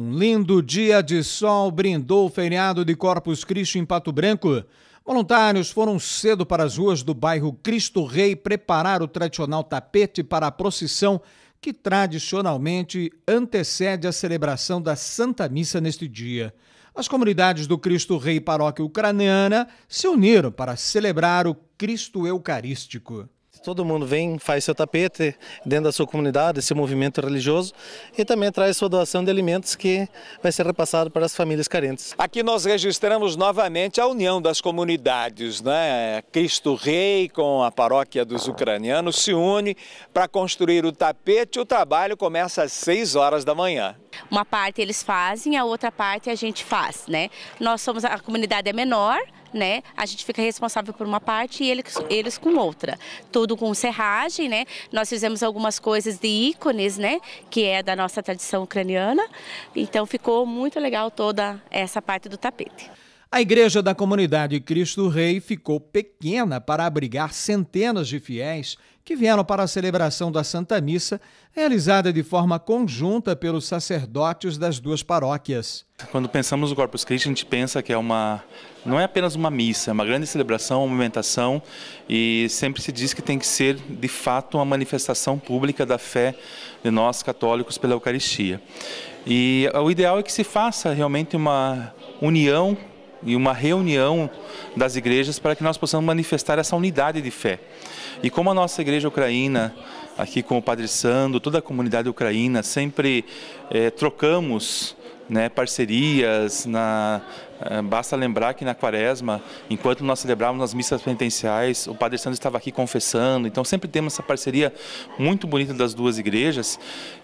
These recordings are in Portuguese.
Um lindo dia de sol brindou o feriado de Corpus Christi em Pato Branco. Voluntários foram cedo para as ruas do bairro Cristo Rei preparar o tradicional tapete para a procissão que tradicionalmente antecede a celebração da Santa Missa neste dia. As comunidades do Cristo Rei Paróquia Ucraniana se uniram para celebrar o Cristo Eucarístico. Todo mundo vem, faz seu tapete dentro da sua comunidade, esse movimento religioso, e também traz sua doação de alimentos que vai ser repassado para as famílias carentes. Aqui nós registramos novamente a união das comunidades, né? Cristo Rei com a paróquia dos ucranianos se une para construir o tapete. O trabalho começa às 6 horas da manhã. Uma parte eles fazem, a outra parte a gente faz, né? Nós somos a comunidade é menor, né? A gente fica responsável por uma parte e eles, eles com outra. Tudo com serragem, né? Nós fizemos algumas coisas de ícones, né? Que é da nossa tradição ucraniana. Então ficou muito legal toda essa parte do tapete. A igreja da comunidade Cristo Rei ficou pequena para abrigar centenas de fiéis que vieram para a celebração da Santa Missa, realizada de forma conjunta pelos sacerdotes das duas paróquias. Quando pensamos no Corpus Christi, a gente pensa que é uma não é apenas uma missa, é uma grande celebração, uma movimentação e sempre se diz que tem que ser de fato uma manifestação pública da fé de nós católicos pela Eucaristia. E ah, o ideal é que se faça realmente uma união e uma reunião das igrejas para que nós possamos manifestar essa unidade de fé. E como a nossa igreja ucraína, aqui com o Padre Sando, toda a comunidade ucraína, sempre é, trocamos né, parcerias. Na, eh, basta lembrar que na quaresma, enquanto nós celebrávamos as missas penitenciais, o Padre Sandro estava aqui confessando. Então sempre temos essa parceria muito bonita das duas igrejas.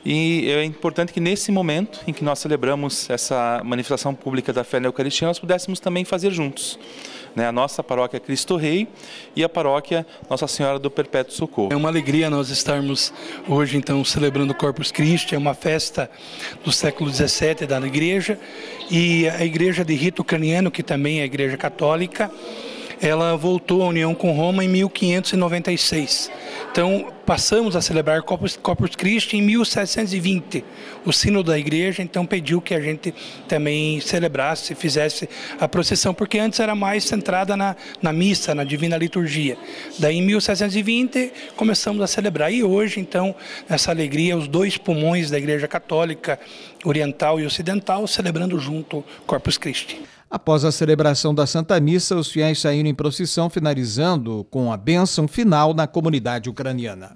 E é importante que nesse momento em que nós celebramos essa manifestação pública da fé na Eucaristia, nós pudéssemos também fazer juntos né, a nossa paróquia Cristo Rei e a paróquia Nossa Senhora do Perpétuo Socorro. É uma alegria nós estarmos hoje então celebrando o Corpus Christi, é uma festa do século XVII da igreja e a igreja de rito ucraniano, que também é a igreja católica, ela voltou à união com Roma em 1596. Então, passamos a celebrar Corpus, Corpus Christi em 1720. O sino da igreja então pediu que a gente também celebrasse, fizesse a procissão, porque antes era mais centrada na, na missa, na divina liturgia. Daí em 1720 começamos a celebrar. E hoje, então, nessa alegria, os dois pulmões da igreja católica, oriental e ocidental, celebrando junto Corpus Christi. Após a celebração da Santa Missa, os fiéis saíram em procissão, finalizando com a bênção final na comunidade ucraniana.